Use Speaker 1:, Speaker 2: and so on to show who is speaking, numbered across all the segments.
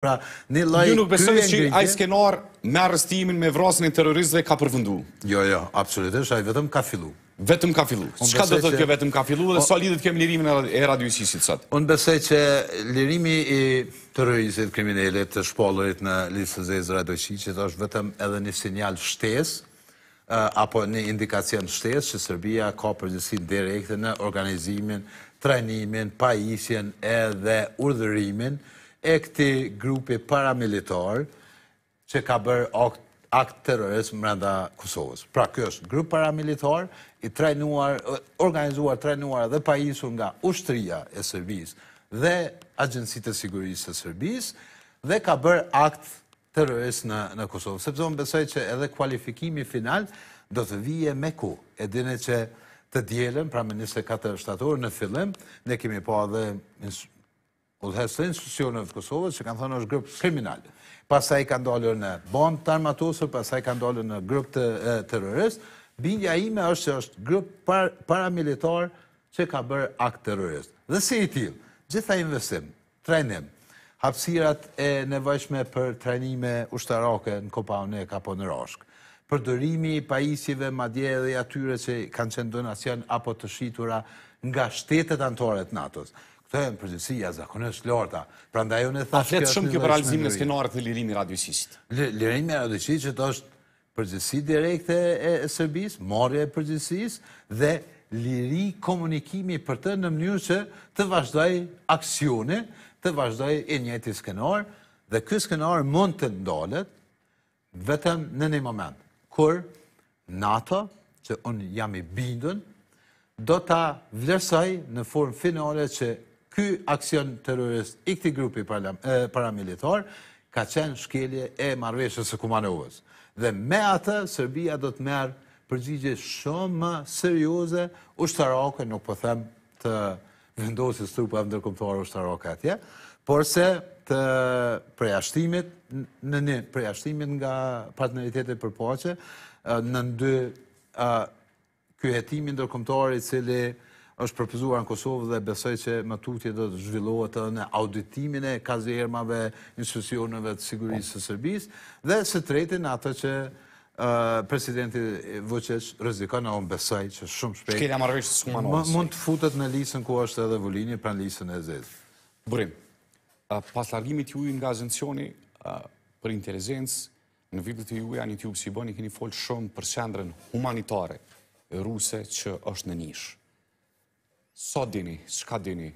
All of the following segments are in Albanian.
Speaker 1: Pra, një loj... Ju nuk besojnë që aj skenar me arrestimin, me vrasin e terrorizve ka përvëndu?
Speaker 2: Jo, jo, absolutisht, aj vetëm ka fillu. Vetëm ka fillu. Qka do të kjo vetëm
Speaker 1: ka fillu dhe sa lidit kemi lirimin e radioisisit sot? Unë besoj që lirimi i terrorizit
Speaker 2: kriminelit të shpallurit në listës e radioisisit është vetëm edhe një sinjal shtes, apo një indikacion shtes që Serbia ka përgjësit direkte në organizimin, trajnimin, pajisjen edhe urdhërimin, e këti grupi paramilitar që ka bërë akt më mërënda Kosovës. Pra kjo është grup paramilitar i trajnuar, organizuar, trajnuar dhe pajisur nga ushtria e Sërbis dhe Agencitë e Sigurisë e Sërbis dhe ka bërë akt terrorist në, në Kosovë. Sepse unë besoj që edhe kualifikimi final do të vije me ku. E dine që të djelen, pra me 24 shtatorë në fillim, ne kemi pa po adhe udhëhesë institucionet të Kosovës që kanë thënë është grupë kriminalë. Pasaj kanë dollë në bond të armatusër, pasaj kanë dollë në grupë të terrorist, bindja ime është që është grupë paramilitar që ka bërë akt terrorist. Dhe si i tilë, gjitha investim, trenim, hapsirat e nevajshme për trenime ushtarake në Kopaunek apo në Roshkë, përdërimi i pajisjive, madje dhe atyre që kanë qenë donacion apo të shitura nga shtetet antore të nato thëhen përgjësia zakonisht larta. Prandaj unë thash se shumë kjo për realizimin e skenarit të lirimit radiosisht. Lirimi radiosisht është përgjësi direkte e Serbisë, marrja e përgjësisë dhe liri komunikimi për të në mënyrë që të vazhdoj aksione, të vazhdoj e njëti skenar, dhe ky skenar mund të ndalet vetëm në një moment, kur NATO, që unë jam i bindën, do të vlerësaj në formë finale që ky aksion terrorist i këti grupi paramilitar ka qenë shkelje e marveshës së kumanovës. Dhe me atë, Serbia do të merë përgjigje shumë më serioze u nuk po them të vendosis së trupa e u atje, por se të prejashtimit në një prejashtimit nga partneritetet për poqe, në ndy kërështimit ndërkomtuar i cili është përpizuar në Kosovë dhe besoj që më tukëtje dhe të zhvillohet të në auditimin e kazermave, institucionëve të sigurisë të Sërbis, dhe së tretin atë që presidenti Vucic rëzikon, në onë besoj që shumë shpejt mund të futët në lisën
Speaker 1: ku është edhe vullinje pra në lisën e zezë. Burim, pas largimit ju i nga zëndësioni për interesens, në vitë të ju i anë i si bëni, keni folë shumë për qendrën humanitare ruse që është në nishë. So dini, shka dini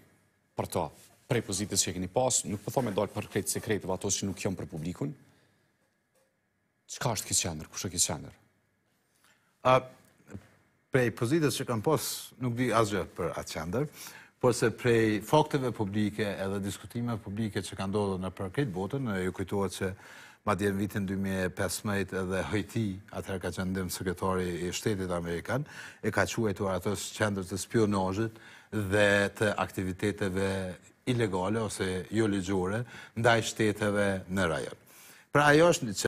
Speaker 1: për to, prej pozitës që e keni pas, nuk përtho po me dojtë për krejtë sekretëve ato që nuk jom për publikun. qka është kisë qenër, kushë kisë qenër?
Speaker 2: Prej pozitës që kam pas, nuk di asgjë për atë qenër, por se prej fakteve publike edhe diskutime publike që kanë dodo në për krejtë botën, në ju kujtuat që ma dje në vitin 2015 edhe hëjti, atër ka qëndim sekretari i shtetit Amerikan, e ka quajtuar atës qëndër të spionajit dhe të aktiviteteve ilegale ose jo ligjore ndaj shteteve në rajon. Pra ajo është një